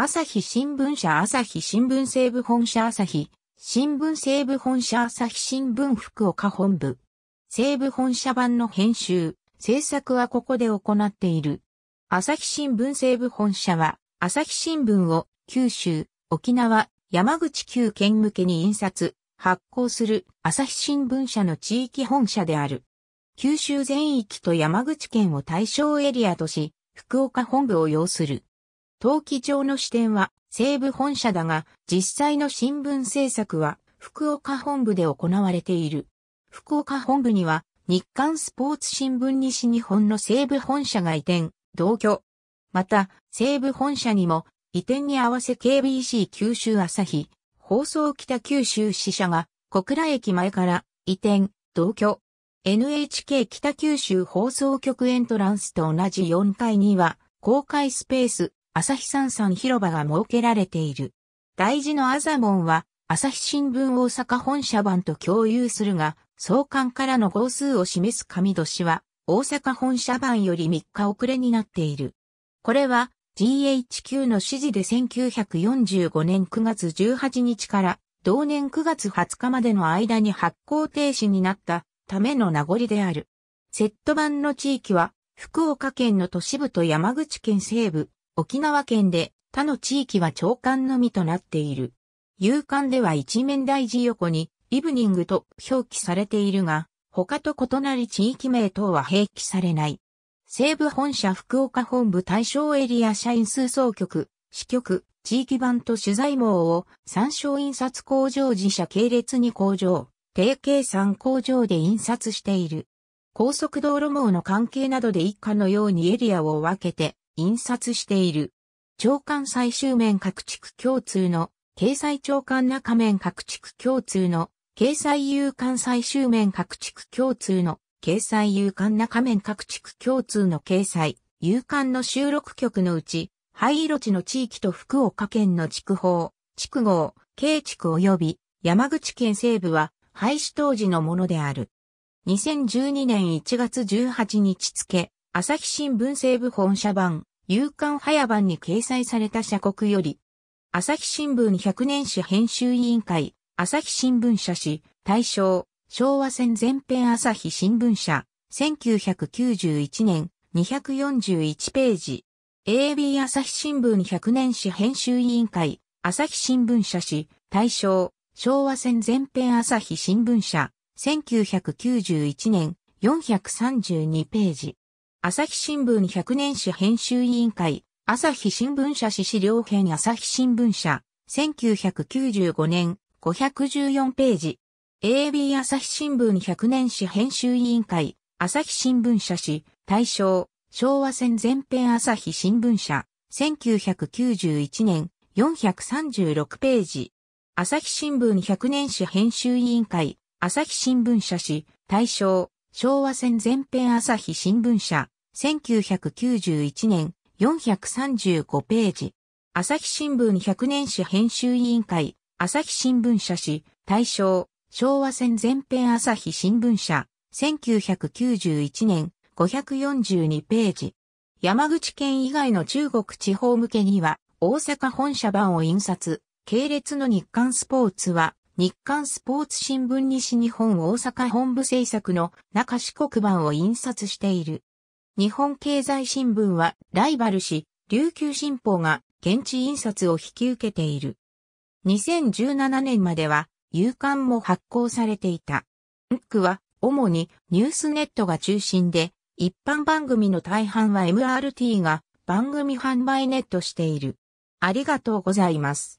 朝日新聞社朝日新聞西部本社朝日、新聞西部本社朝日新聞福岡本部。西部本社版の編集、制作はここで行っている。朝日新聞西部本社は、朝日新聞を九州、沖縄、山口9県向けに印刷、発行する朝日新聞社の地域本社である。九州全域と山口県を対象エリアとし、福岡本部を要する。登記上の支店は西部本社だが、実際の新聞制作は福岡本部で行われている。福岡本部には日刊スポーツ新聞西日本の西部本社が移転、同居。また、西部本社にも移転に合わせ KBC 九州朝日、放送北九州支社が小倉駅前から移転、同居。NHK 北九州放送局エントランスと同じ4階には公開スペース、朝日山山広場が設けられている。大事のアザモンは、朝日新聞大阪本社版と共有するが、創刊からの号数を示す紙年は、大阪本社版より3日遅れになっている。これは、GHQ の指示で1945年9月18日から、同年9月20日までの間に発行停止になったための名残である。セット版の地域は、福岡県の都市部と山口県西部、沖縄県で他の地域は長官のみとなっている。有刊では一面大字横にイブニングと表記されているが、他と異なり地域名等は併記されない。西部本社福岡本部対象エリア社員数総局、支局、地域版と取材網を参照印刷工場自社系列に工場、提計産工場で印刷している。高速道路網の関係などで一家のようにエリアを分けて、印刷している。長官最終面各地区共通の、掲載長官中面各地区共通の、掲載有刊最終面各地区共通の、掲載有刊中面各地区共通の掲載、有刊の収録局のうち、灰色地の地域と福岡県の地区法、地区号、慶地区及び山口県西部は廃止当時のものである。2012年1月18日付、朝日新聞西部本社版。夕刊早番に掲載された社国より、朝日新聞100年史編集委員会、朝日新聞社史、大正、昭和戦前編朝日新聞社、1991年、241ページ。AB 朝日新聞100年史編集委員会、朝日新聞社史、大正、昭和戦前編朝日新聞社、1991年、432ページ。朝日新聞100年史編集委員会、朝日新聞社史資料編朝日新聞社、1995年、514ページ。AB 朝日新聞100年史編集委員会、朝日新聞社史、大正、昭和戦前編朝日新聞社、1991年、436ページ。朝日新聞100年史編集委員会、朝日新聞社史、大正、昭和戦前編朝日新聞社、1991年、435ページ。朝日新聞100年史編集委員会、朝日新聞社史、大正、昭和戦前編朝日新聞社、1991年、542ページ。山口県以外の中国地方向けには、大阪本社版を印刷、系列の日刊スポーツは、日刊スポーツ新聞西日本大阪本部制作の中四国版を印刷している。日本経済新聞はライバル紙、琉球新報が現地印刷を引き受けている。2017年までは、有刊も発行されていた。ムックは、主にニュースネットが中心で、一般番組の大半は MRT が番組販売ネットしている。ありがとうございます。